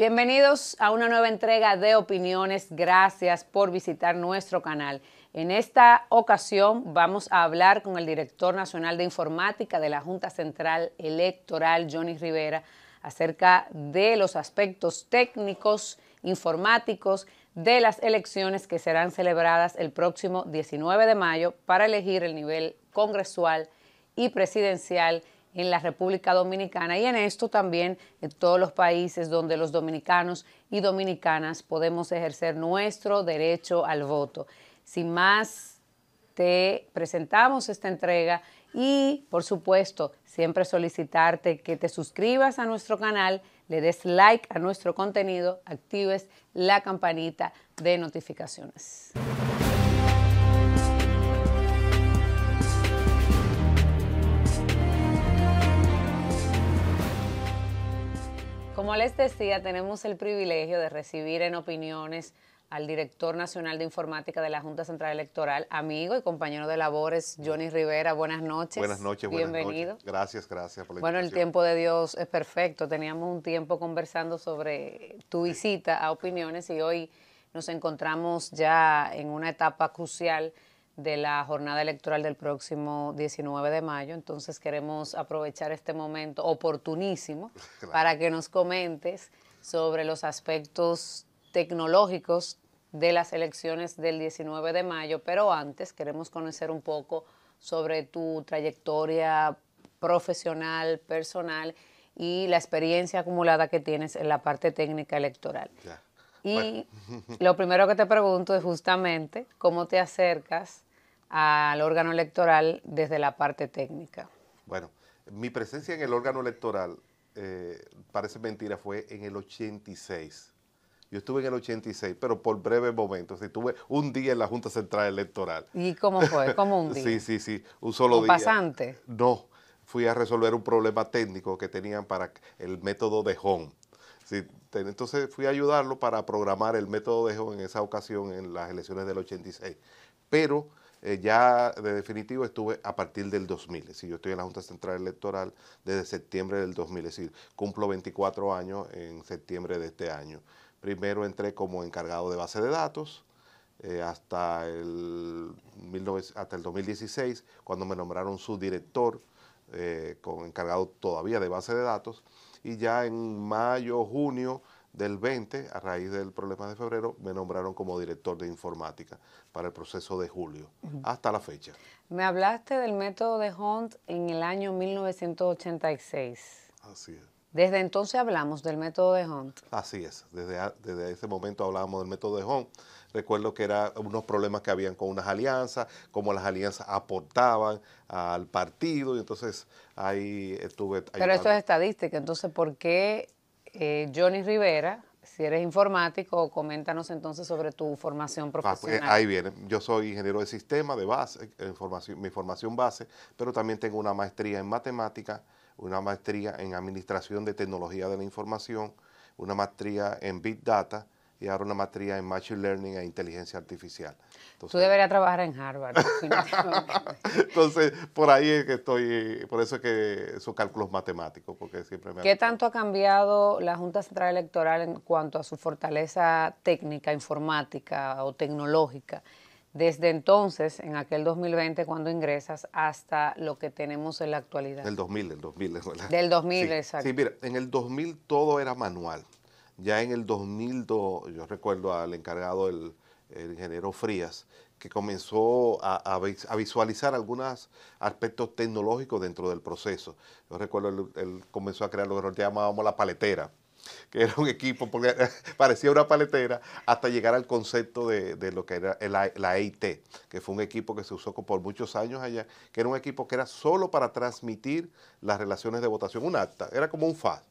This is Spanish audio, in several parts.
Bienvenidos a una nueva entrega de opiniones. Gracias por visitar nuestro canal. En esta ocasión vamos a hablar con el director nacional de informática de la Junta Central Electoral, Johnny Rivera, acerca de los aspectos técnicos, informáticos de las elecciones que serán celebradas el próximo 19 de mayo para elegir el nivel congresual y presidencial en la República Dominicana y en esto también en todos los países donde los dominicanos y dominicanas podemos ejercer nuestro derecho al voto. Sin más, te presentamos esta entrega y, por supuesto, siempre solicitarte que te suscribas a nuestro canal, le des like a nuestro contenido, actives la campanita de notificaciones. Como les decía, tenemos el privilegio de recibir en opiniones al director nacional de informática de la Junta Central Electoral, amigo y compañero de labores, Johnny Rivera. Buenas noches. Buenas noches, bienvenido. Gracias, gracias por Bueno, el tiempo de Dios es perfecto. Teníamos un tiempo conversando sobre tu visita a opiniones y hoy nos encontramos ya en una etapa crucial de la jornada electoral del próximo 19 de mayo. Entonces queremos aprovechar este momento oportunísimo para que nos comentes sobre los aspectos tecnológicos de las elecciones del 19 de mayo, pero antes queremos conocer un poco sobre tu trayectoria profesional, personal y la experiencia acumulada que tienes en la parte técnica electoral. Y lo primero que te pregunto es justamente cómo te acercas al órgano electoral desde la parte técnica. Bueno, mi presencia en el órgano electoral, eh, parece mentira, fue en el 86. Yo estuve en el 86, pero por breves momentos. Estuve un día en la Junta Central Electoral. ¿Y cómo fue? ¿Cómo un día? sí, sí, sí, un solo día. pasante? No, fui a resolver un problema técnico que tenían para el método de Home. entonces fui a ayudarlo para programar el método de Home en esa ocasión en las elecciones del 86. Pero eh, ya de definitivo estuve a partir del 2000, es yo estoy en la Junta Central Electoral desde septiembre del 2000, es decir, cumplo 24 años en septiembre de este año. Primero entré como encargado de base de datos eh, hasta, el, 2016, cuando me nombraron subdirector, eh, con encargado todavía de base de datos, y ya en mayo, junio del 20, a raíz del problema de febrero, me nombraron como director de informática para el proceso de julio, hasta la fecha. Me hablaste del método de Hunt en el año 1986. Así es. Desde entonces hablamos del método de Hunt. Así es, desde, desde ese momento hablábamos del método de Hunt. Recuerdo que eran unos problemas que habían con unas alianzas, cómo las alianzas aportaban al partido, y entonces ahí estuve... Pero eso esto es estadística, entonces ¿por qué eh, Johnny Rivera, si eres informático, coméntanos entonces sobre tu formación ah, pues, profesional. ahí viene. Yo soy ingeniero de sistema de base, mi formación base, pero también tengo una maestría en matemática, una maestría en administración de tecnología de la información, una maestría en Big Data, y ahora una materia en Machine Learning e Inteligencia Artificial. Tú deberías trabajar en Harvard. Entonces, por ahí es que estoy, por eso es que esos cálculos matemáticos, porque siempre me... ¿Qué tanto ha cambiado la Junta Central Electoral en cuanto a su fortaleza técnica, informática o tecnológica? desde entonces, en aquel 2020, cuando ingresas, hasta lo que tenemos en la actualidad. Del 2000, del 2000, ¿verdad? Del 2000, exacto. Sí, mira, en el 2000 todo era manual. Ya en el 2002, yo recuerdo al encargado, el, ingeniero Frías, que comenzó a, visualizar algunos aspectos tecnológicos dentro del proceso. Yo recuerdo, él, él comenzó a crear lo que nosotros llamábamos la paletera, que era un equipo, porque parecía una paletera, hasta llegar al concepto de, lo que era la, la, EIT, que fue un equipo que se usó por muchos años allá, que era un equipo que era solo para transmitir las relaciones de votación, un acta, era como un FAS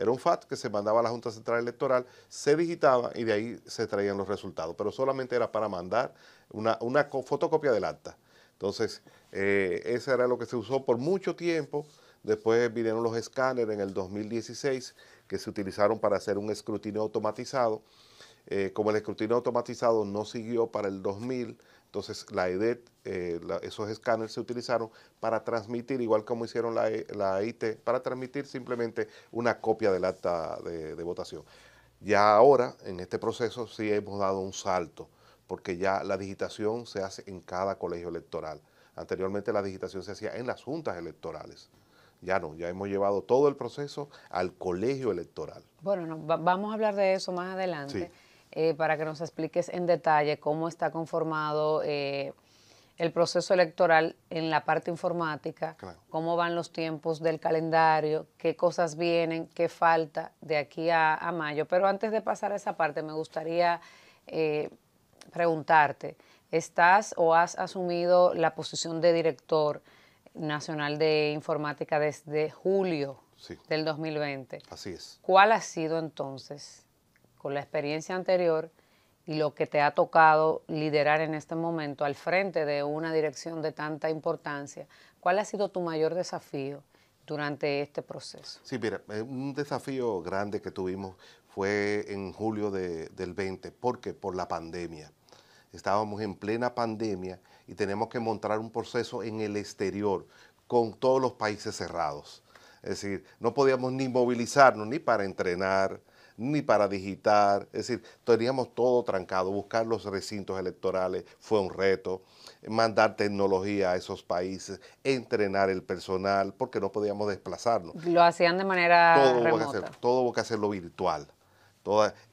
era un FAT que se mandaba a la Junta Central Electoral, se digitaba y de ahí se traían los resultados, pero solamente era para mandar una, fotocopia del acta. Entonces, eh, eso era lo que se usó por mucho tiempo. Después vinieron los escáneres en el 2016 que se utilizaron para hacer un escrutinio automatizado. Eh, como el escrutinio automatizado no siguió para el 2000, entonces, la EDET, eh, esos escáneres se utilizaron para transmitir, igual como hicieron la, la IT, para transmitir simplemente una copia del acta de, votación. Ya ahora, en este proceso, sí hemos dado un salto, porque ya la digitación se hace en cada colegio electoral. Anteriormente la digitación se hacía en las juntas electorales. Ya no, ya hemos llevado todo el proceso al colegio electoral. Bueno, vamos a hablar de eso más adelante. Sí. Eh, para que nos expliques en detalle cómo está conformado eh, el proceso electoral en la parte informática, cómo van los tiempos del calendario, qué cosas vienen, qué falta de aquí a, mayo. Pero antes de pasar a esa parte, me gustaría eh, preguntarte, ¿estás o has asumido la posición de director nacional de informática desde julio del 2020? Así es. ¿Cuál ha sido entonces con la experiencia anterior y lo que te ha tocado liderar en este momento al frente de una dirección de tanta importancia, ¿cuál ha sido tu mayor desafío durante este proceso? Sí, mira, eh, un desafío grande que tuvimos fue en julio del 20, porque por la pandemia. Estábamos en plena pandemia y tenemos que montar un proceso en el exterior con todos los países cerrados. Es decir, no podíamos ni movilizarnos ni para entrenar, ni para digitar, es decir, teníamos todo trancado, buscar los recintos electorales fue un reto, mandar tecnología a esos países, entrenar el personal, porque no podíamos desplazarlo. Lo hacían de manera todo Hubo que todo hubo que hacerlo virtual,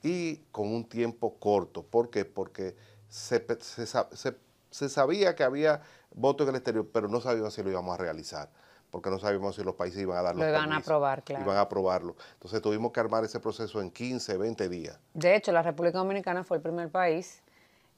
y con un tiempo corto, ¿por qué? Porque se, se sabía que había votos en el exterior, pero no sabíamos si lo íbamos a realizar porque no sabíamos si los países iban a dar los Lo iban a aprobar, claro. Iban a aprobarlo. Entonces tuvimos que armar ese proceso en 15, 20 días. De hecho, la República Dominicana fue el primer país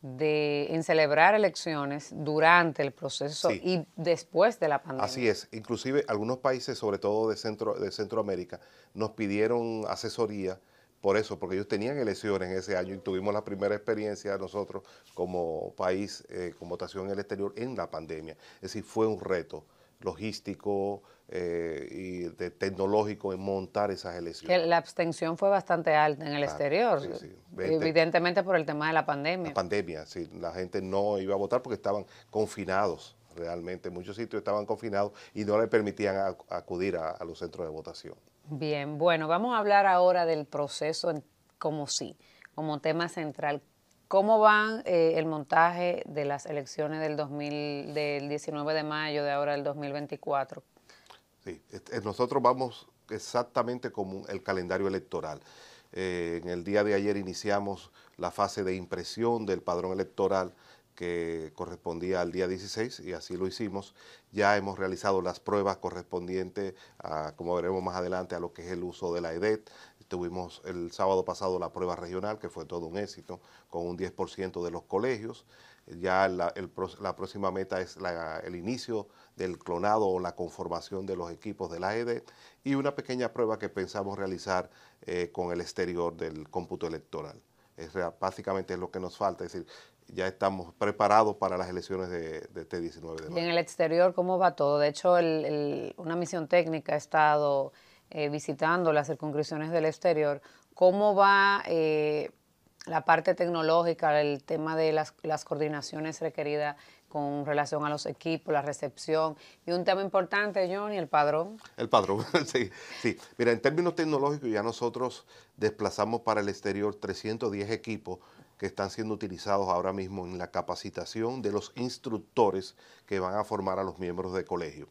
de, en celebrar elecciones durante el proceso y después de la pandemia. Así es. Inclusive algunos países, sobre todo de, Centro, de Centroamérica, nos pidieron asesoría por eso, porque ellos tenían elecciones en ese año y tuvimos la primera experiencia nosotros como país eh, con votación en el exterior en la pandemia. Es decir, fue un reto logístico eh, y de tecnológico en montar esas elecciones. la abstención fue bastante alta en el exterior, eh, evidentemente por el tema de la pandemia. La pandemia, sí, la gente no iba a votar porque estaban confinados realmente, muchos sitios estaban confinados y no le permitían acudir a, los centros de votación. Bien, bueno, vamos a hablar ahora del proceso como sí, como tema central. ¿Cómo van eh, el montaje de las elecciones del, del 19 de mayo de ahora el 2024? Sí, eh, nosotros vamos exactamente como el calendario electoral. Eh, en el día de ayer iniciamos la fase de impresión del padrón electoral que correspondía al día 16 y así lo hicimos. Ya hemos realizado las pruebas correspondientes, a, como veremos más adelante, a lo que es el uso de la EDET, Tuvimos el sábado pasado la prueba regional, que fue todo un éxito, con un 10% de los colegios. Ya la, próxima meta es el inicio del clonado o la conformación de los equipos de la e y una pequeña prueba que pensamos realizar eh, con el exterior del cómputo electoral. Es, básicamente es lo que nos falta, es decir, ya estamos preparados para las elecciones de, este 19 de mayo. Y en el exterior, ¿cómo va todo? De hecho, una misión técnica ha estado... Eh, visitando las circunscripciones del exterior, ¿cómo va eh, la parte tecnológica, el tema de las, coordinaciones requeridas con relación a los equipos, la recepción. Y un tema importante, Johnny, el padrón. El padrón, sí, sí. Mira, en términos tecnológicos ya nosotros desplazamos para el exterior 310 equipos que están siendo utilizados ahora mismo en la capacitación de los instructores que van a formar a los miembros de colegio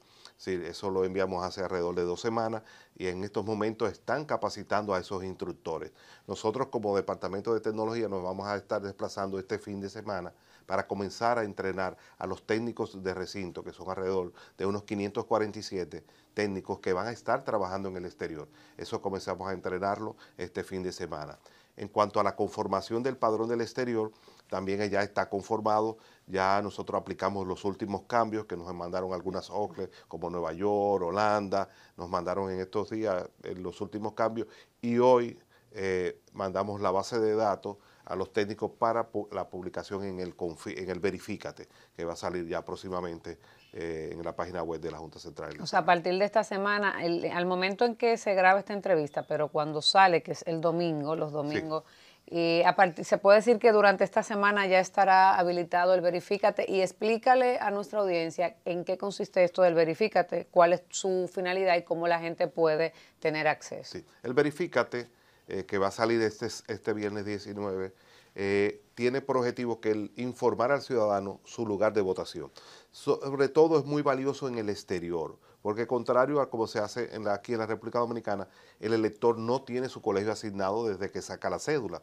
eso lo enviamos hace alrededor de dos semanas y en estos momentos están capacitando a esos instructores. Nosotros como Departamento de Tecnología nos vamos a estar desplazando este fin de semana para comenzar a entrenar a los técnicos de recinto, que son alrededor de unos 547 técnicos que van a estar trabajando en el exterior. Eso comenzamos a entrenarlo este fin de semana. En cuanto a la conformación del padrón del exterior, también ya está conformado ya nosotros aplicamos los últimos cambios que nos mandaron algunas OCLE, como Nueva York, Holanda, nos mandaron en estos días eh, los últimos cambios y hoy eh, mandamos la base de datos a los técnicos para la publicación en el, en Verifícate, que va a salir ya próximamente eh, en la página web de la Junta Central. O sea, a partir de esta semana, al momento en que se graba esta entrevista, pero cuando sale, que es el domingo, los domingos... Y se puede decir que durante esta semana ya estará habilitado el verifícate y explícale a nuestra audiencia en qué consiste esto del verifícate, cuál es su finalidad y cómo la gente puede tener acceso. Sí. El verifícate, eh, que va a salir este, este viernes 19, eh, tiene por objetivo que informar al ciudadano su lugar de votación. Sobre todo es muy valioso en el exterior porque contrario a como se hace aquí en la República Dominicana, el elector no tiene su colegio asignado desde que saca la cédula.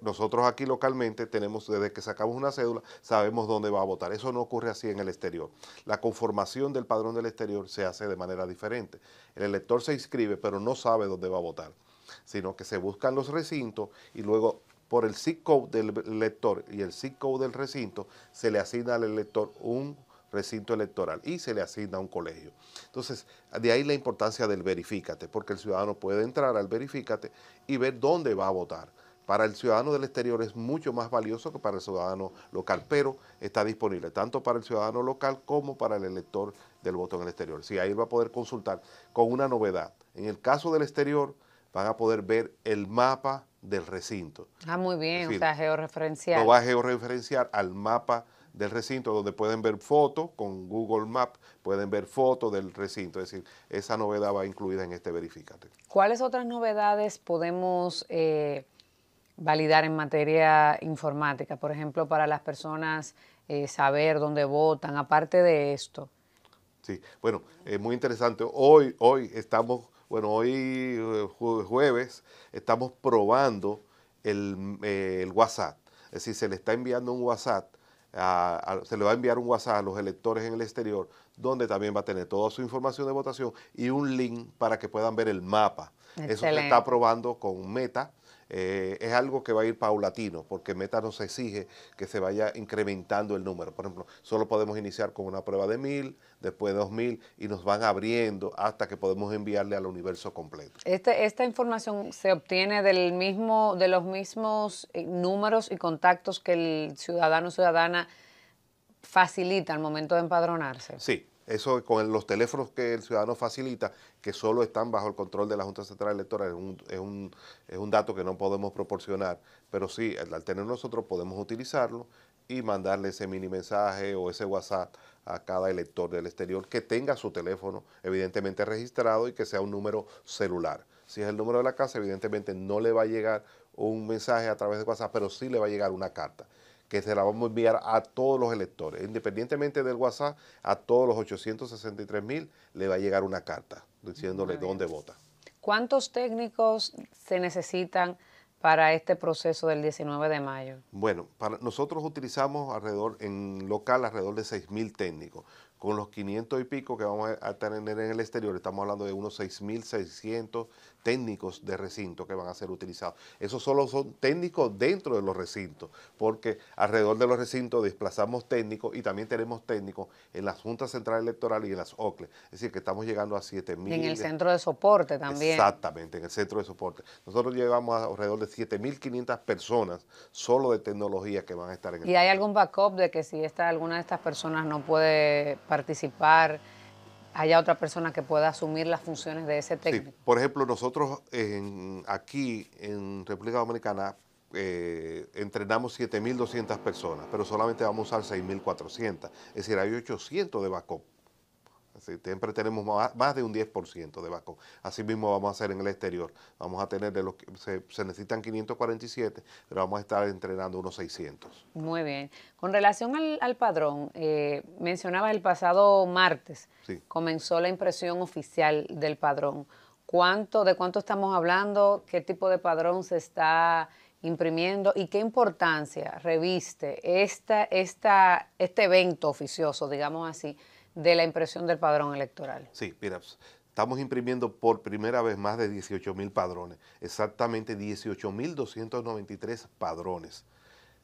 nosotros aquí localmente tenemos, desde que sacamos una cédula, sabemos dónde va a votar. Eso no ocurre así en el exterior. La conformación del padrón del exterior se hace de manera diferente. El elector se inscribe, pero no sabe dónde va a votar, sino que se buscan los recintos y luego por el zip code del elector y el zip code del recinto se le asigna al elector un recinto electoral y se le asigna un colegio. Entonces, de ahí la importancia del verifícate, porque el ciudadano puede entrar al verifícate y ver dónde va a votar. Para el ciudadano del exterior es mucho más valioso que para el ciudadano local, pero está disponible tanto para el ciudadano local como para el elector del voto en el exterior. Si sí, ahí va a poder consultar con una novedad. En el caso del exterior, van a poder ver el mapa del recinto. Ah, muy bien, o sea, georreferenciar. Lo va a georreferenciar al mapa del recinto donde pueden ver fotos con Google Maps, pueden ver fotos del recinto, es decir, esa novedad va incluida en este verificante. ¿Cuáles otras novedades podemos eh, validar en materia informática? Por ejemplo, para las personas eh, saber dónde votan, aparte de esto. Sí, bueno, es eh, muy interesante. Hoy, hoy estamos, bueno, hoy jueves estamos probando el, el WhatsApp. Es decir, se le está enviando un WhatsApp se le va a enviar un WhatsApp a los electores en el exterior, donde también va a tener toda su información de votación y un link para que puedan ver el mapa. Eso se está probando con Meta eh, es algo que va a ir paulatino, porque Meta nos exige que se vaya incrementando el número. Por ejemplo, solo podemos iniciar con una prueba de mil, después de dos mil, y nos van abriendo hasta que podemos enviarle al universo completo. Este, esta información se obtiene del mismo, de los mismos eh, números y contactos que el ciudadano o ciudadana facilita al momento de empadronarse. Sí, eso con los teléfonos que el ciudadano facilita, que solo están bajo el control de la Junta Central Electoral, es un, dato que no podemos proporcionar, pero sí, al tener nosotros podemos utilizarlo y mandarle ese mini mensaje o ese WhatsApp a cada elector del exterior que tenga su teléfono evidentemente registrado y que sea un número celular. Si es el número de la casa, evidentemente no le va a llegar un mensaje a través de WhatsApp, pero sí le va a llegar una carta que se la vamos a enviar a todos los electores. Independientemente del WhatsApp, a todos los 863 mil le va a llegar una carta diciéndole dónde vota. ¿Cuántos técnicos se necesitan para este proceso del 19 de mayo? Bueno, para nosotros utilizamos alrededor en local alrededor de 6 mil técnicos con los 500 y pico que vamos a tener en el exterior, estamos hablando de unos 6.600 técnicos de recinto que van a ser utilizados. Esos solo son técnicos dentro de los recintos, porque alrededor de los recintos desplazamos técnicos y también tenemos técnicos en la Junta Central Electoral y en las OCLE. Es decir, que estamos llegando a 7.000. En el centro de soporte también. Exactamente, en el centro de soporte. Nosotros llevamos a alrededor de 7.500 personas solo de tecnología que van a estar en el ¿Y hay algún backup de que si esta, alguna de estas personas no puede participar, haya otra persona que pueda asumir las funciones de ese técnico. Por ejemplo, nosotros en, aquí en República Dominicana eh, entrenamos 7.200 personas, pero solamente vamos a usar 6.400, es decir, hay 800 de backup siempre tenemos más, de un 10% de vacuno. Así mismo vamos a hacer en el exterior. Vamos a tener de los que se, necesitan 547, pero vamos a estar entrenando unos 600. Muy bien. Con relación al, padrón, eh, mencionaba el pasado martes, comenzó la impresión oficial del padrón. ¿Cuánto, ¿De cuánto estamos hablando? ¿Qué tipo de padrón se está imprimiendo y qué importancia reviste esta, esta, este evento oficioso, digamos así, de la impresión del padrón electoral. Sí, mira, estamos imprimiendo por primera vez más de 18 mil padrones, exactamente mil 293 padrones.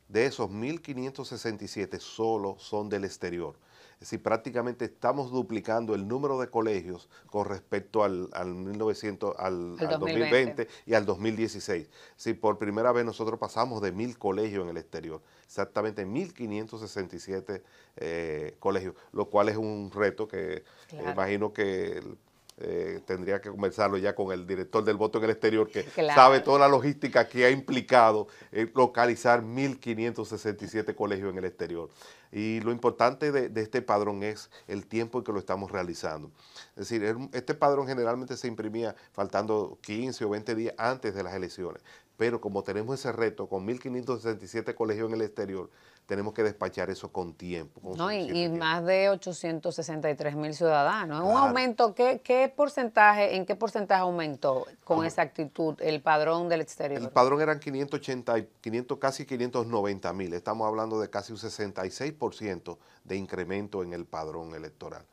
De esos, 1.567 solo son del exterior si prácticamente estamos duplicando el número de colegios con respecto al, 1900, al, 2020. y al 2016. Si por primera vez nosotros pasamos de mil colegios en el exterior, exactamente 1567 eh, colegios, lo cual es un reto que eh, imagino que eh, tendría que conversarlo ya con el director del voto en el exterior, que sabe toda la logística que ha implicado eh, localizar 1.567 colegios en el exterior. Y lo importante de, de, este padrón es el tiempo en que lo estamos realizando. Es decir, este padrón generalmente se imprimía faltando 15 o 20 días antes de las elecciones, pero como tenemos ese reto con 1.567 colegios en el exterior, tenemos que despachar eso con tiempo. y, más de 863 mil ciudadanos. Un aumento, ¿qué, porcentaje, ¿en qué porcentaje aumentó con esa actitud el padrón del exterior? El padrón eran 580, 500, casi 590 mil. Estamos hablando de casi un 66% de incremento en el padrón electoral.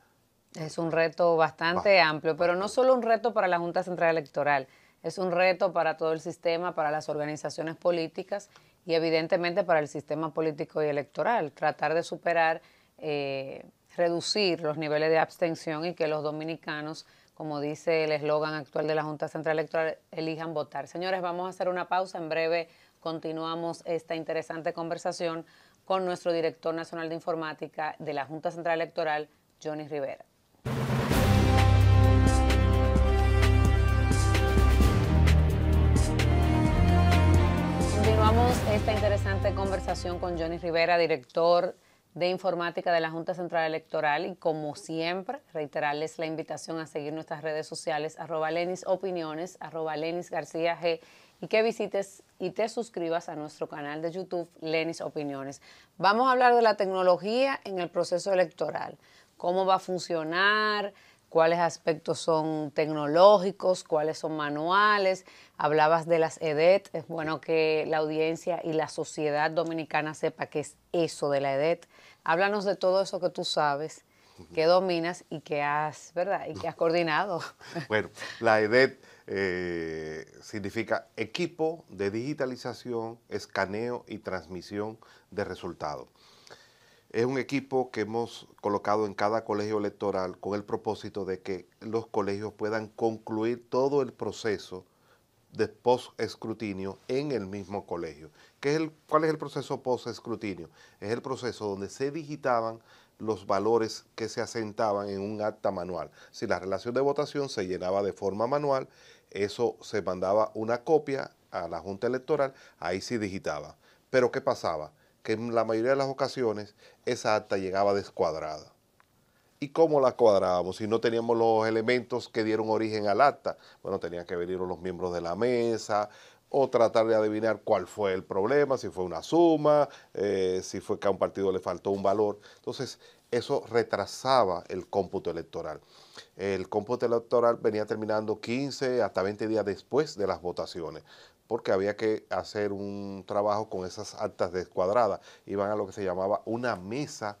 Es un reto bastante, amplio, pero no solo un reto para la Junta Central Electoral, es un reto para todo el sistema, para las organizaciones políticas y evidentemente para el sistema político y electoral, tratar de superar, eh, reducir los niveles de abstención y que los dominicanos, como dice el eslogan actual de la Junta Central Electoral, elijan votar. Señores, vamos a hacer una pausa. En breve continuamos esta interesante conversación con nuestro director nacional de informática de la Junta Central Electoral, Johnny Rivera. esta interesante conversación con Johnny Rivera, director de informática de la Junta Central Electoral y como siempre reiterarles la invitación a seguir nuestras redes sociales arroba Lenis Opiniones, arroba Lenis García G y que visites y te suscribas a nuestro canal de YouTube Lenis Opiniones. Vamos a hablar de la tecnología en el proceso electoral, cómo va a funcionar, cuáles aspectos son tecnológicos, cuáles son manuales, Hablabas de las EDET, es bueno que la audiencia y la sociedad dominicana sepa qué es eso de la EDET. Háblanos de todo eso que tú sabes, que dominas y que has, ¿verdad? Y que has coordinado. bueno, la EDET eh, significa Equipo de Digitalización, Escaneo y Transmisión de Resultados. Es un equipo que hemos colocado en cada colegio electoral con el propósito de que los colegios puedan concluir todo el proceso de post-escrutinio en el mismo colegio. ¿Qué es el, ¿Cuál es el proceso post-escrutinio? Es el proceso donde se digitaban los valores que se asentaban en un acta manual. Si la relación de votación se llenaba de forma manual, eso se mandaba una copia a la Junta Electoral, ahí sí digitaba. Pero ¿qué pasaba? Que en la mayoría de las ocasiones esa acta llegaba descuadrada. ¿Y cómo la cuadrábamos? Si no teníamos los elementos que dieron origen al acta, bueno, tenían que venir los miembros de la mesa o tratar de adivinar cuál fue el problema, si fue una suma, eh, si fue que a un partido le faltó un valor. Entonces, eso retrasaba el cómputo electoral. El cómputo electoral venía terminando 15 hasta 20 días después de las votaciones porque había que hacer un trabajo con esas actas descuadradas. Iban a lo que se llamaba una mesa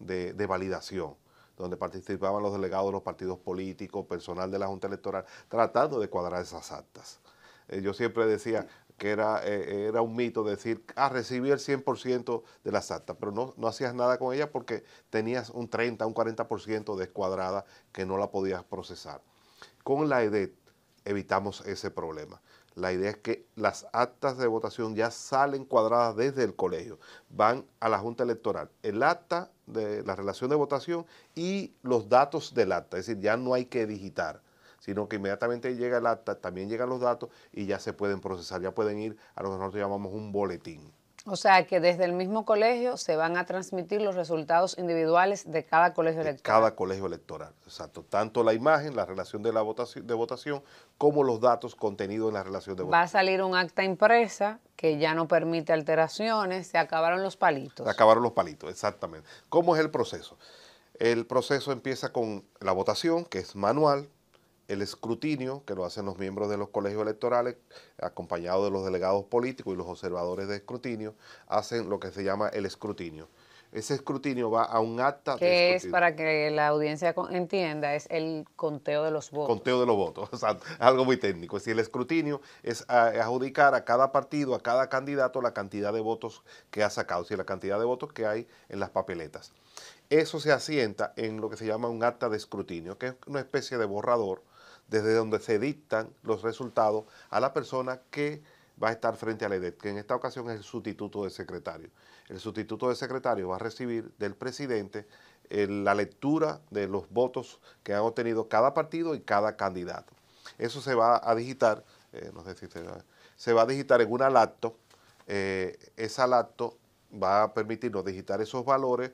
de validación donde participaban los delegados de los partidos políticos, personal de la Junta Electoral, tratando de cuadrar esas actas. Eh, yo siempre decía que era, eh, era un mito decir, ah, recibí el 100% de las actas, pero no, no hacías nada con ellas porque tenías un 30, un 40% descuadrada que no la podías procesar. Con la EDET evitamos ese problema. La idea es que las actas de votación ya salen cuadradas desde el colegio, van a la Junta Electoral. El acta de la relación de votación y los datos del acta, es decir, ya no hay que digitar sino que inmediatamente llega el acta, también llegan los datos y ya se pueden procesar, ya pueden ir a lo que nosotros llamamos un boletín. O sea que desde el mismo colegio se van a transmitir los resultados individuales de cada colegio de electoral. Cada colegio electoral, exacto. Tanto la imagen, la relación de la votación, de votación, como los datos contenidos en la relación de votación. Va a salir un acta impresa que ya no permite alteraciones, se acabaron los palitos. Se acabaron los palitos, exactamente. ¿Cómo es el proceso? El proceso empieza con la votación, que es manual, el escrutinio que lo hacen los miembros de los colegios electorales, acompañados de los delegados políticos y los observadores de escrutinio, hacen lo que se llama el escrutinio. Ese escrutinio va a un acta. Que es para que la audiencia entienda, es el conteo de los votos. Conteo de los votos, o sea, algo muy técnico. Es decir, el escrutinio es adjudicar a cada partido, a cada candidato, la cantidad de votos que ha sacado, si la cantidad de votos que hay en las papeletas. Eso se asienta en lo que se llama un acta de escrutinio, que es una especie de borrador desde donde se dictan los resultados a la persona que va a estar frente a la EDET, que en esta ocasión es el sustituto de secretario. El sustituto de secretario va a recibir del presidente eh, la lectura de los votos que han obtenido cada partido y cada candidato. Eso se va a digitar, eh, se va, a digitar en una lacto. Eh, esa lacto va a permitirnos digitar esos valores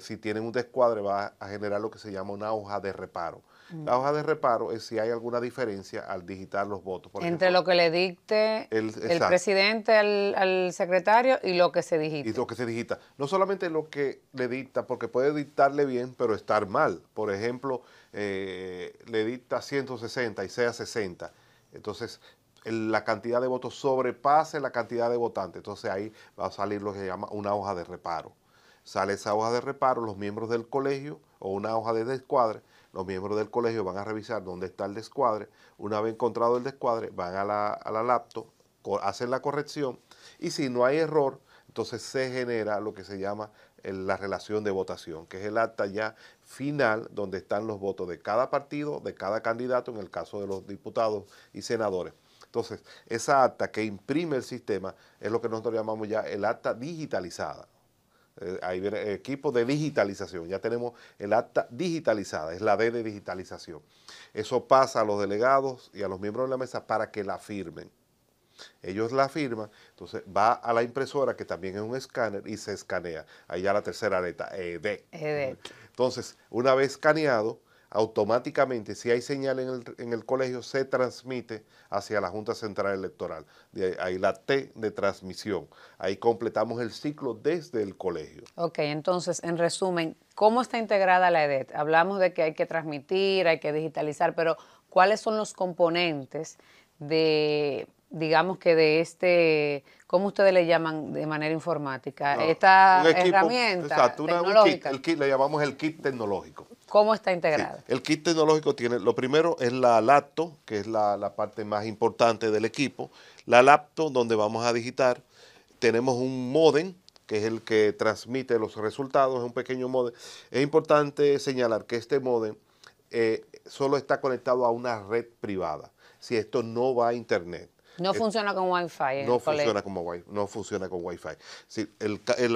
si tienen un descuadre, va a generar lo que se llama una hoja de reparo. La hoja de mm. reparo es si hay alguna diferencia al digitar los votos. Entre lo que le dicte el, presidente al, secretario y lo que se digita. Y lo que se digita. No solamente lo que le dicta, porque puede dictarle bien, pero estar mal. Por ejemplo, eh, le dicta 160 y sea 60. Entonces, la cantidad de votos sobrepase la cantidad de votantes. Entonces ahí va a salir lo que se llama una hoja de reparo sale esa hoja de reparo, los miembros del colegio o una hoja de descuadre, los miembros del colegio van a revisar dónde está el descuadre, una vez encontrado el descuadre van a la, a laptop, hacen la corrección y si no hay error, entonces se genera lo que se llama la relación de votación, que es el acta ya final donde están los votos de cada partido, de cada candidato, en el caso de los diputados y senadores. Entonces, esa acta que imprime el sistema es lo que nosotros llamamos ya el acta digitalizada. Eh, viene el equipo de digitalización, ya tenemos el acta digitalizada, es la D de digitalización. Eso pasa a los delegados y a los miembros de la mesa para que la firmen. Ellos la firman, entonces va a la impresora que también es un escáner y se escanea. Ahí ya la tercera letra, ED. E entonces, una vez escaneado, automáticamente, si hay señal en el, en el, colegio, se transmite hacia la Junta Central Electoral. De ahí la T de transmisión. Ahí completamos el ciclo desde el colegio. Ok, entonces, en resumen, ¿cómo está integrada la EDET? Hablamos de que hay que transmitir, hay que digitalizar, pero ¿cuáles son los componentes de digamos que de este, ¿cómo ustedes le llaman de manera informática? Esta herramienta le llamamos el kit tecnológico. ¿Cómo está integrada. el kit tecnológico tiene, lo primero es la laptop, que es la, parte más importante del equipo, la laptop donde vamos a digitar, tenemos un modem, que es el que transmite los resultados, es un pequeño modem. Es importante señalar que este modem eh, solo está conectado a una red privada, si esto no va a internet. Eh, no funciona con Wi-Fi. no, funciona como no funciona con Wi-Fi. el, eh,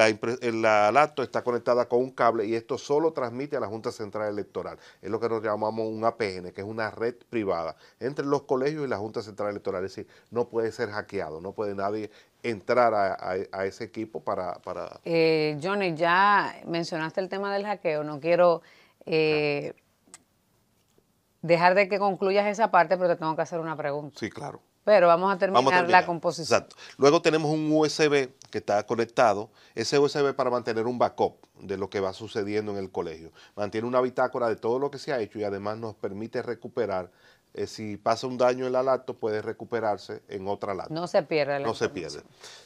la, eh, está conectada con un cable y esto solo transmite a la Junta Central Electoral. Es lo que nos llamamos un APN, que es una red privada entre los colegios y la Junta Central Electoral. Es decir, no puede ser hackeado, no puede nadie entrar a, ese equipo para... para... Johnny, ya mencionaste el tema del hackeo. No quiero... dejar de que concluyas esa parte, pero te tengo que hacer una pregunta. Sí, claro. Pero vamos a terminar, la composición. Exacto. Luego tenemos un USB que está conectado. Ese USB para mantener un backup de lo que va sucediendo en el colegio. Mantiene una bitácora de todo lo que se ha hecho y además nos permite recuperar eh, si pasa un daño en la laptop, puede recuperarse en otra laptop. No se pierde. La no se pierde.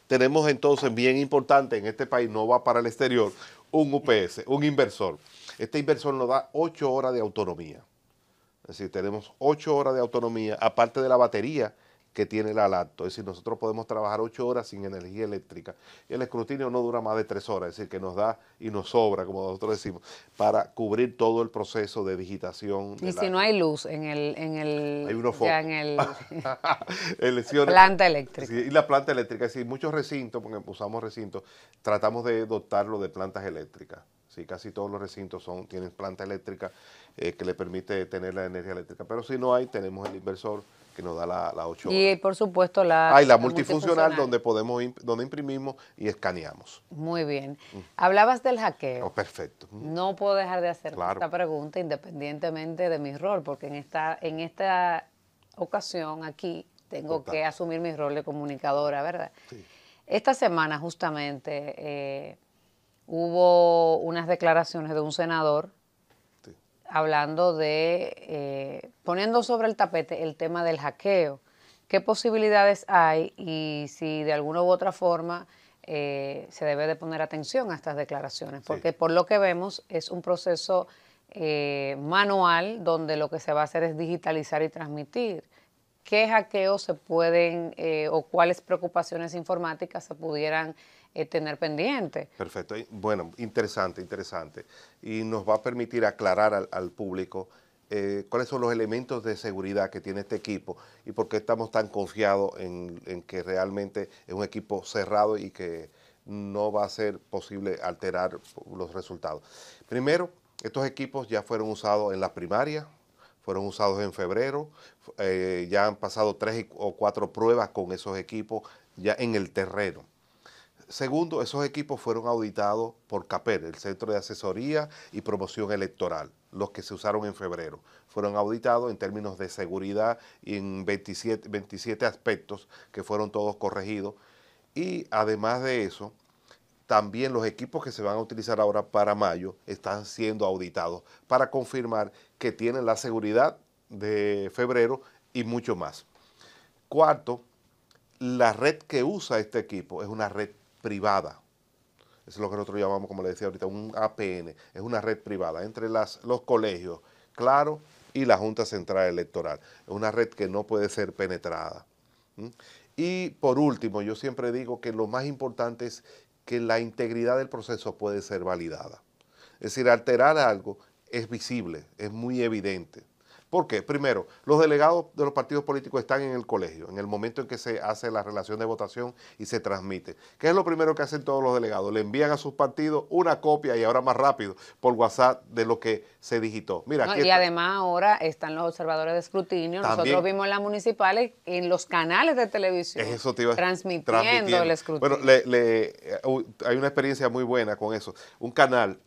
Tenemos entonces, bien importante, en este país no va para el exterior, un UPS, un inversor. Este inversor nos da 8 horas de autonomía. Es decir, tenemos 8 horas de autonomía, aparte de la batería que tiene la lacto. Es decir, nosotros podemos trabajar ocho horas sin energía eléctrica. El escrutinio no dura más de tres horas, es decir, que nos da y nos sobra, como nosotros decimos, para cubrir todo el proceso de digitación. Y si no hay luz en el... En hay en el... Planta eléctrica. y la planta eléctrica, es decir, muchos recintos, porque usamos recintos, tratamos de dotarlo de plantas eléctricas. casi todos los recintos son, tienen planta eléctrica eh, que le permite tener la energía eléctrica. Pero si no hay, tenemos el inversor que nos da la, 8 Y por supuesto la... Hay ah, la, multifuncional, donde podemos donde imprimimos y escaneamos. Muy bien. Mm. Hablabas del hackeo. Oh, perfecto. Mm. No puedo dejar de hacer esta pregunta independientemente de mi rol, porque en esta, en esta ocasión aquí tengo que asumir mi rol de comunicadora, ¿verdad? Sí. Esta semana justamente eh, hubo unas declaraciones de un senador hablando de, eh, poniendo sobre el tapete el tema del hackeo. ¿Qué posibilidades hay y si de alguna u otra forma eh, se debe de poner atención a estas declaraciones? Porque por lo que vemos es un proceso eh, manual donde lo que se va a hacer es digitalizar y transmitir. ¿Qué hackeos se pueden o cuáles preocupaciones informáticas se pudieran eh, tener pendiente. Perfecto. Bueno, interesante, interesante. Y nos va a permitir aclarar al, público eh, cuáles son los elementos de seguridad que tiene este equipo y por qué estamos tan confiados en, que realmente es un equipo cerrado y que no va a ser posible alterar los resultados. Primero, estos equipos ya fueron usados en la primaria, fueron usados en febrero, eh, ya han pasado tres o cuatro pruebas con esos equipos ya en el terreno. Segundo, esos equipos fueron auditados por CAPER, el Centro de Asesoría y Promoción Electoral, los que se usaron en febrero. Fueron auditados en términos de seguridad y en 27, 27 aspectos que fueron todos corregidos. Y además de eso, también los equipos que se van a utilizar ahora para mayo están siendo auditados para confirmar que tienen la seguridad de febrero y mucho más. Cuarto, la red que usa este equipo es una red privada. Eso es lo que nosotros llamamos, como le decía ahorita, un APN. Es una red privada entre los colegios, claro, y la Junta Central Electoral. Es una red que no puede ser penetrada. Y por último, yo siempre digo que lo más importante es que la integridad del proceso puede ser validada. Es decir, alterar algo es visible, es muy evidente. ¿Por qué? Primero, los delegados de los partidos políticos están en el colegio, en el momento en que se hace la relación de votación y se transmite. ¿Qué es lo primero que hacen todos los delegados? Le envían a sus partidos una copia y ahora más rápido por WhatsApp de lo que se digitó. Mira, y además ahora están los observadores de escrutinio. Nosotros vimos en las municipales, en los canales de televisión, transmitiendo, el escrutinio. Bueno, eh, hay una experiencia muy buena con eso. Un canal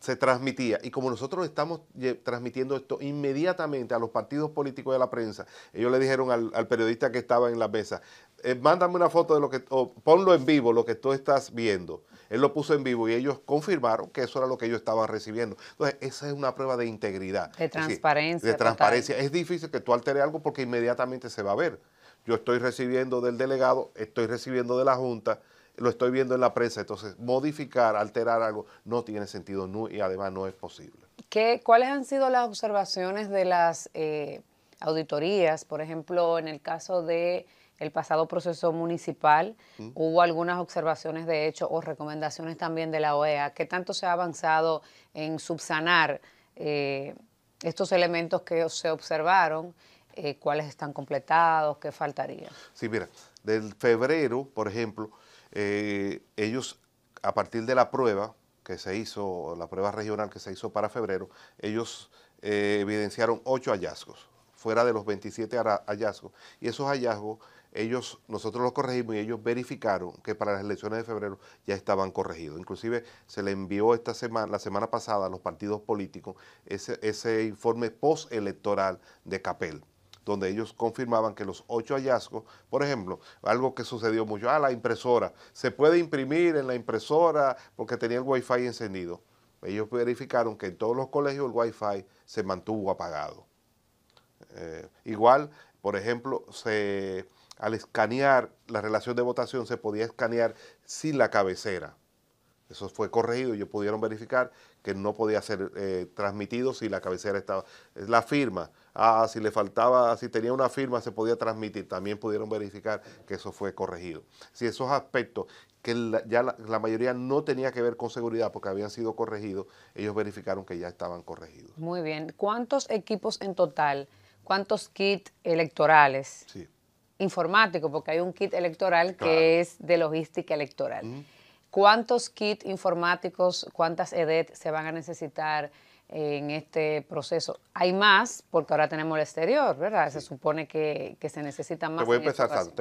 se transmitía. Y como nosotros estamos transmitiendo esto inmediatamente a los partidos políticos de la prensa, ellos le dijeron al, periodista que estaba en la mesa, eh, mándame una foto de lo que, ponlo en vivo, lo que tú estás viendo. Él lo puso en vivo y ellos confirmaron que eso era lo que ellos estaban recibiendo. Entonces, esa es una prueba de integridad. De transparencia. de transparencia. Es difícil que tú alteres algo porque inmediatamente se va a ver. Yo estoy recibiendo del delegado, estoy recibiendo de la Junta lo estoy viendo en la prensa, entonces modificar, alterar algo no tiene sentido y además no es posible. ¿Cuáles han sido las observaciones de las eh, auditorías? Por ejemplo, en el caso de el pasado proceso municipal, hubo algunas observaciones de hecho o recomendaciones también de la OEA. ¿Qué tanto se ha avanzado en subsanar eh, estos elementos que se observaron? Eh, ¿Cuáles están completados? ¿Qué faltaría? Sí, mira, del febrero, por ejemplo, eh, ellos, a partir de la prueba que se hizo, la prueba regional que se hizo para febrero, ellos eh, evidenciaron ocho hallazgos, fuera de los 27 hallazgos. Y esos hallazgos, ellos, nosotros los corregimos y ellos verificaron que para las elecciones de febrero ya estaban corregidos. Inclusive se le envió esta semana, la semana pasada a los partidos políticos ese, ese informe postelectoral de CAPEL donde ellos confirmaban que los ocho hallazgos, por ejemplo, algo que sucedió mucho, ah, la impresora, se puede imprimir en la impresora porque tenía el wifi encendido. Ellos verificaron que en todos los colegios el wifi se mantuvo apagado. Eh, igual, por ejemplo, se, al escanear la relación de votación se podía escanear sin la cabecera. Eso fue corregido, ellos pudieron verificar que no podía ser eh, transmitido si la cabecera estaba. La firma, ah, si le faltaba, si tenía una firma se podía transmitir, también pudieron verificar que eso fue corregido. Si esos aspectos que ya la, mayoría no tenía que ver con seguridad porque habían sido corregidos, ellos verificaron que ya estaban corregidos. Muy bien, ¿cuántos equipos en total? ¿Cuántos kits electorales? Sí. Informáticos, porque hay un kit electoral que es de logística electoral. ¿Cuántos kits informáticos, cuántas EDET se van a necesitar en este proceso? Hay más, porque ahora tenemos el exterior, ¿verdad? Se supone que, se necesita más. Este te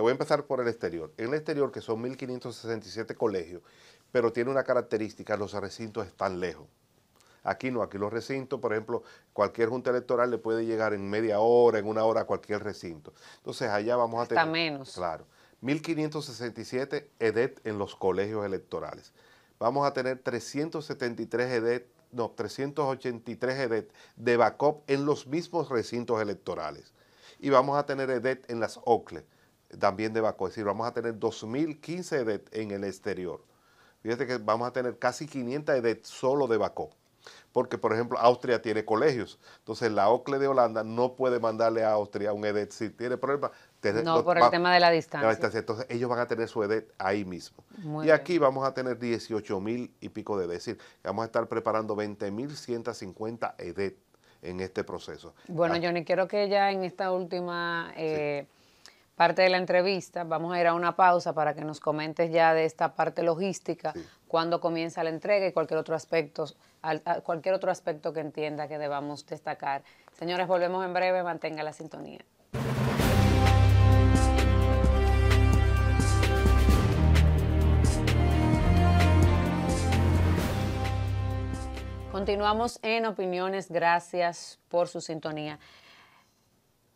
voy, a empezar, por el exterior. En el exterior, que son 1.567 colegios, pero tiene una característica, los recintos están lejos. Aquí no, aquí los recintos, por ejemplo, cualquier junta electoral le puede llegar en media hora, en una hora a cualquier recinto. Entonces allá vamos a tener... menos. Claro. 1.567 EDET en los colegios electorales. Vamos a tener 373 EDET, no, 383 EDET de BACOP en los mismos recintos electorales. Y vamos a tener EDET en las OCLE, también de BACOP. Es decir, vamos a tener 2.015 EDET en el exterior. Fíjate que vamos a tener casi 500 EDET solo de BACOP. Porque, por ejemplo, Austria tiene colegios. Entonces, la OCLE de Holanda no puede mandarle a Austria un EDET. Si tiene problemas, no, por el tema de la distancia. Entonces, ellos van a tener su EDET ahí mismo. y aquí vamos a tener 18 mil y pico de EDET. decir, vamos a estar preparando 20 mil 150 EDET en este proceso. Bueno, ah. Johnny, quiero que ya en esta última eh, parte de la entrevista vamos a ir a una pausa para que nos comentes ya de esta parte logística, cuándo comienza la entrega y cualquier otro aspecto, cualquier otro aspecto que entienda que debamos destacar. Señores, volvemos en breve, mantenga la sintonía. Continuamos en opiniones, gracias por su sintonía.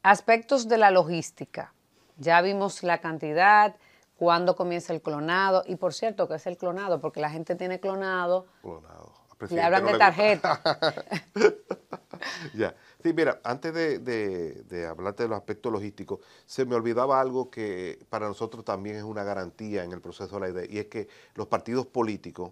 Aspectos de la logística. Ya vimos la cantidad, cuándo comienza el clonado, y por cierto, ¿qué es el clonado? Porque la gente tiene clonado. Clonado. Le hablan de tarjeta. ya. Sí, mira, antes de, de, hablarte de los aspectos logísticos, se me olvidaba algo que para nosotros también es una garantía en el proceso de la idea, y es que los partidos políticos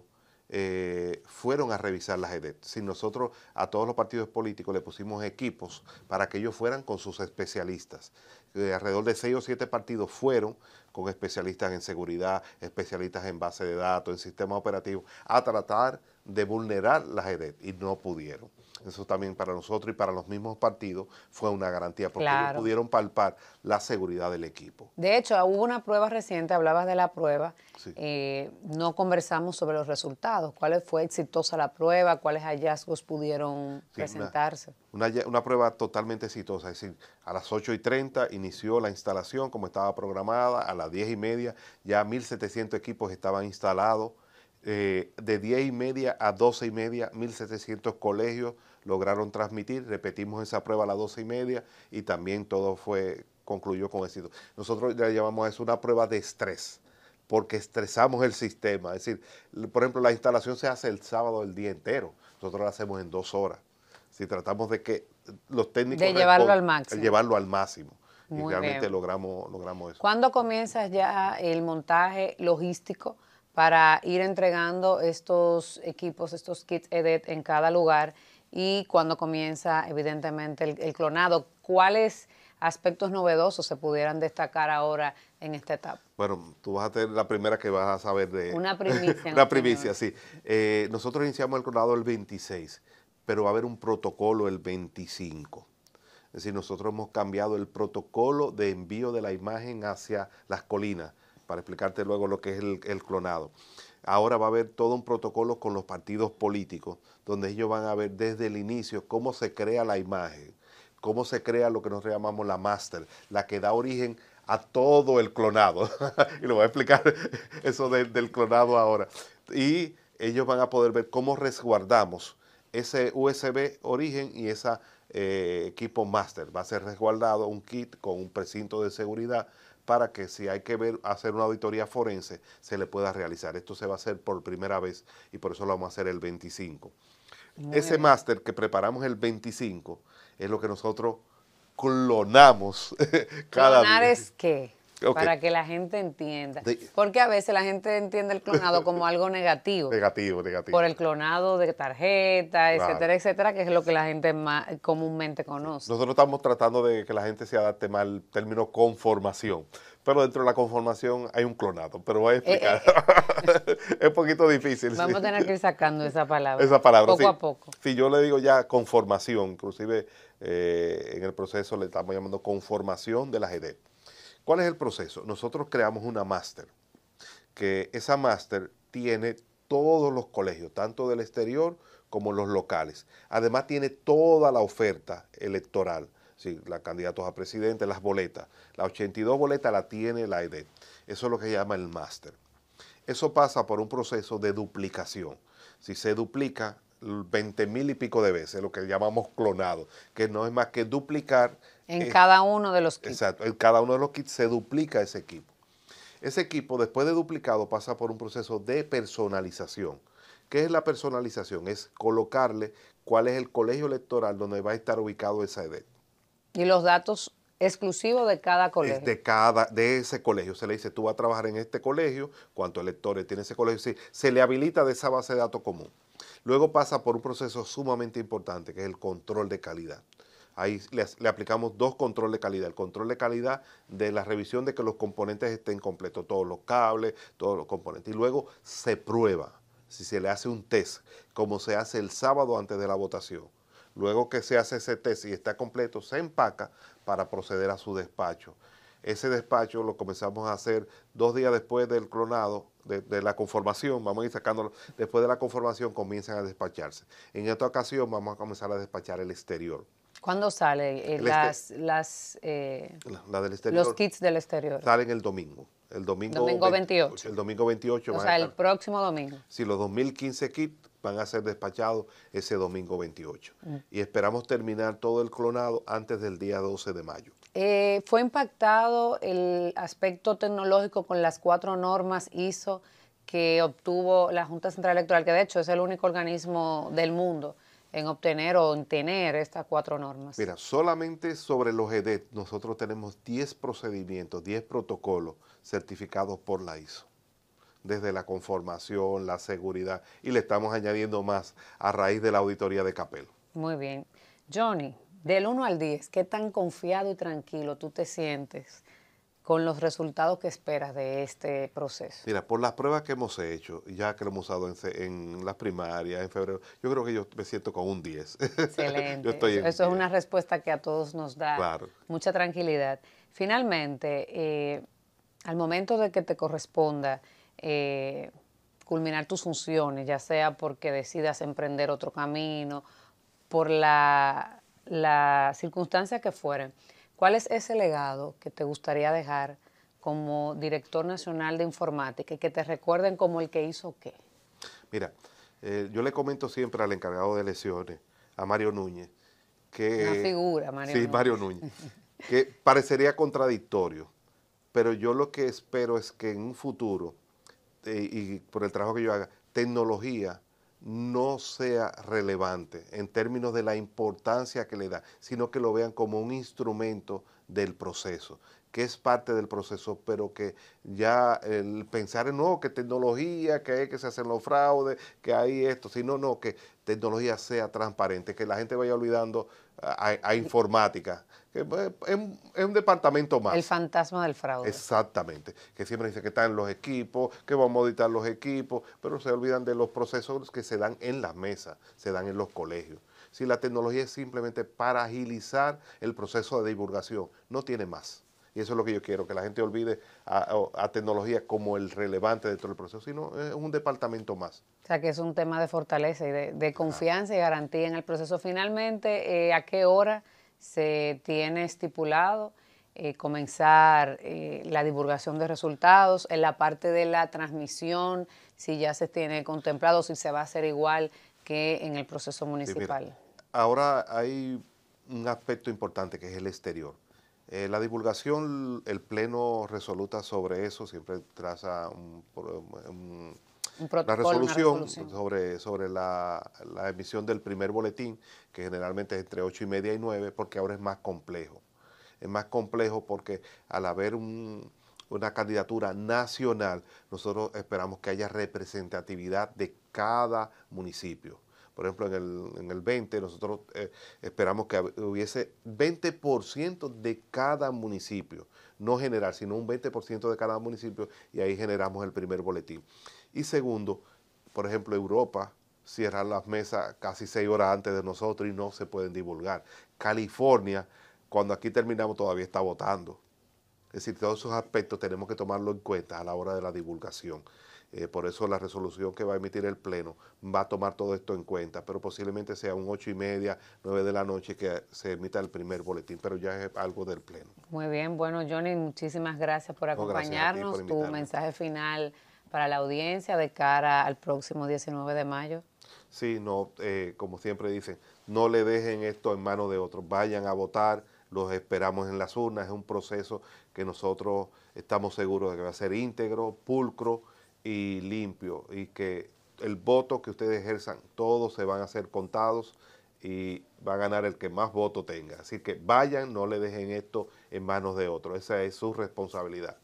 eh, fueron a revisar las EDET. Si nosotros a todos los partidos políticos le pusimos equipos para que ellos fueran con sus especialistas. Eh, alrededor de seis o siete partidos fueron con especialistas en seguridad, especialistas en base de datos, en sistema operativo, a tratar de vulnerar las EDET y no pudieron eso también para nosotros y para los mismos partidos fue una garantía, porque ellos pudieron palpar la seguridad del equipo. De hecho, hubo una prueba reciente, hablabas de la prueba, eh, no conversamos sobre los resultados, cuál fue exitosa la prueba, cuáles hallazgos pudieron presentarse. Una, prueba totalmente exitosa, es decir, a las 8 y 30 inició la instalación como estaba programada, a las 10 y media ya 1.700 equipos estaban instalados eh, de 10 y media a 12 y media, 1.700 colegios lograron transmitir. Repetimos esa prueba a las 12 y media y también todo fue concluyó con éxito. Nosotros le llamamos eso una prueba de estrés, porque estresamos el sistema. Es decir, por ejemplo, la instalación se hace el sábado el día entero. Nosotros la hacemos en dos horas. Si tratamos de que eh, los técnicos... De llevarlo al máximo. Eh, llevarlo al máximo. y realmente logramos, logramos eso. ¿Cuándo comienzas ya el montaje logístico? para ir entregando estos equipos, estos kits EDET en cada lugar y cuando comienza evidentemente el, clonado. ¿Cuáles aspectos novedosos se pudieran destacar ahora en esta etapa? Bueno, tú vas a tener la primera que vas a saber de... Una primicia. una primicia, sí. Eh, nosotros iniciamos el clonado el 26, pero va a haber un protocolo el 25. Es decir, nosotros hemos cambiado el protocolo de envío de la imagen hacia las colinas para explicarte luego lo que es el, clonado. Ahora va a haber todo un protocolo con los partidos políticos, donde ellos van a ver desde el inicio cómo se crea la imagen, cómo se crea lo que nosotros llamamos la máster, la que da origen a todo el clonado. y lo voy a explicar eso del clonado ahora. Y ellos van a poder ver cómo resguardamos ese USB origen y ese eh, equipo master. Va a ser resguardado un kit con un precinto de seguridad para que si hay que ver, hacer una auditoría forense, se le pueda realizar. Esto se va a hacer por primera vez y por eso lo vamos a hacer el 25. Ese máster que preparamos el 25 es lo que nosotros clonamos cada ¿Clonar es para que la gente entienda. Porque a veces la gente entiende el clonado como algo negativo. negativo, negativo. Por el clonado de tarjeta, etcétera, etcétera, que es lo que la gente más comúnmente conoce. Nosotros estamos tratando de que la gente se adapte más al término conformación pero dentro de la conformación hay un clonado, pero voy a eh, explicar. Eh, eh. es un poquito difícil. Vamos a tener que ir sacando esa palabra. Esa palabra, Poco a poco. Si yo le digo ya conformación, inclusive en el proceso le estamos llamando conformación de la gente. ¿Cuál es el proceso? Nosotros creamos una máster, que esa máster tiene todos los colegios, tanto del exterior como los locales. Además tiene toda la oferta electoral, si la candidatos a presidente, las boletas. La 82 boletas la tiene la ID. E e Eso es lo que se llama el máster. Eso pasa por un proceso de duplicación. Si se duplica, 20 mil y pico de veces, lo que llamamos clonado, que no es más que duplicar. En cada uno de los kits. Exacto, en cada uno de los kits se duplica ese equipo. Ese equipo, después de duplicado, pasa por un proceso de personalización. ¿Qué es la personalización? Es colocarle cuál es el colegio electoral donde va a estar ubicado esa edad. Y los datos exclusivos de cada colegio. de cada, de ese colegio. Se le dice, tú vas a trabajar en este colegio, cuántos electores tiene ese colegio. se le habilita de esa base de datos común. Luego pasa por un proceso sumamente importante, que es el control de calidad. Ahí le, aplicamos dos controles de calidad. El control de calidad de la revisión de que los componentes estén completos, todos los cables, todos los componentes. Y luego se prueba, si se le hace un test, como se hace el sábado antes de la votación. Luego que se hace ese test y está completo, se empaca para proceder a su despacho. Ese despacho lo comenzamos a hacer dos días después del clonado, de, la conformación, vamos a ir sacándolo, después de la conformación comienzan a despacharse. En esta ocasión vamos a comenzar a despachar el exterior. ¿Cuándo salen eh, este- las, eh, los kits del exterior? Salen el domingo. El domingo, 28. El domingo 28. O sea, el próximo domingo. Sí, los 2015 kits van a ser despachados ese domingo 28. Mm. Y esperamos terminar todo el clonado antes del día 12 de mayo. Eh, fue impactado el aspecto tecnológico con las cuatro normas ISO que obtuvo la Junta Central Electoral, que de hecho es el único organismo del mundo en obtener o en tener estas cuatro normas. Mira, solamente sobre los EDET nosotros tenemos 10 procedimientos, 10 protocolos certificados por la ISO desde la conformación, la seguridad, y le estamos añadiendo más a raíz de la auditoría de Capel. Muy bien. Johnny, del 1 al 10, ¿qué tan confiado y tranquilo tú te sientes con los resultados que esperas de este proceso? Mira, por las pruebas que hemos hecho, ya que lo hemos usado en, las primarias, en febrero, yo creo que yo me siento con un 10. Excelente. eso, es una respuesta que a todos nos da mucha tranquilidad. Finalmente, eh, al momento de que te corresponda eh, culminar tus funciones, ya sea porque decidas emprender otro camino, por la la circunstancia que fuera, ¿cuál es ese legado que te gustaría dejar como director nacional de informática y que te recuerden como el que hizo qué? Mira, eh, yo le comento siempre al encargado de lesiones a Mario Núñez, que... Una figura, Mario Sí, Mario Núñez, que parecería contradictorio, pero yo lo que espero es que en un futuro, eh, y por el trabajo que yo haga, tecnología no sea relevante en términos de la importancia que le da, sino que lo vean como un instrumento del proceso, que es parte del proceso, pero que ya el pensar en no, que tecnología, que hay que se hacen los fraudes, que hay esto, sino no, que tecnología sea transparente, que la gente vaya olvidando a informática que es, un departamento más. El fantasma del fraude. Exactamente, que siempre dice que están los equipos, que vamos a editar los equipos, pero se olvidan de los procesos que se dan en las mesas, se dan en los colegios. Si la tecnología es simplemente para agilizar el proceso de divulgación, no tiene más. Y eso es lo que yo quiero, que la gente olvide a, tecnología como el relevante dentro del proceso, sino eh, es un departamento más. O sea que es un tema de fortaleza y de, confianza y garantía en el proceso. Finalmente, eh, ¿a qué hora? se tiene estipulado eh, comenzar eh, la divulgación de resultados en la parte de la transmisión, si ya se tiene contemplado, si se va a hacer igual que en el proceso municipal. ahora hay un aspecto importante que es el exterior. Eh, la divulgación, el Pleno resoluta sobre eso, siempre traza un, un la, resolución sobre, sobre la, emisión del primer boletín, que generalmente es entre 8 y media y 9, porque ahora es más complejo. Es más complejo porque al haber una candidatura nacional, nosotros esperamos que haya representatividad de cada municipio. Por ejemplo, en el, 20, nosotros eh, esperamos que hubiese 20% de cada municipio, no general, sino un 20% de cada municipio, y ahí generamos el primer boletín. Y segundo, por ejemplo, Europa cierra las mesas casi seis horas antes de nosotros y no se pueden divulgar. California, cuando aquí terminamos, todavía está votando. Es decir, todos esos aspectos tenemos que tomarlo en cuenta a la hora de la divulgación. Eh, por eso la resolución que va a emitir el Pleno va a tomar todo esto en cuenta, pero posiblemente sea un ocho y media, nueve de la noche que se emita el primer boletín, pero ya es algo del Pleno. Muy bien, bueno Johnny, muchísimas gracias por acompañarnos. tu mensaje final para la audiencia de cara al próximo 19 de mayo? Sí, no, eh, como siempre dicen, no le dejen esto en manos de otros, vayan a votar, los esperamos en las urnas, es un proceso que nosotros estamos seguros de que va a ser íntegro, pulcro y limpio, y que el voto que ustedes ejerzan, todos se van a ser contados y va a ganar el que más voto tenga. Así que vayan, no le dejen esto en manos de otros, esa es su responsabilidad.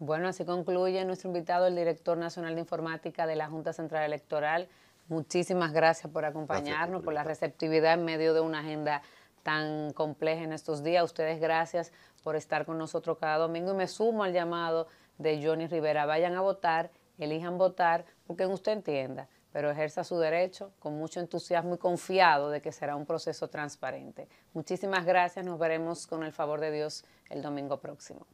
Bueno, así concluye nuestro invitado, el director nacional de informática de la Junta Central Electoral. Muchísimas gracias por acompañarnos, por la receptividad en medio de una agenda tan compleja en estos días. Ustedes gracias por estar con nosotros cada domingo y me sumo al llamado de Johnny Rivera. Vayan a votar, elijan votar, porque usted entienda, pero ejerza su derecho con mucho entusiasmo y confiado de que será un proceso transparente. Muchísimas gracias, nos veremos con el favor de Dios el domingo próximo.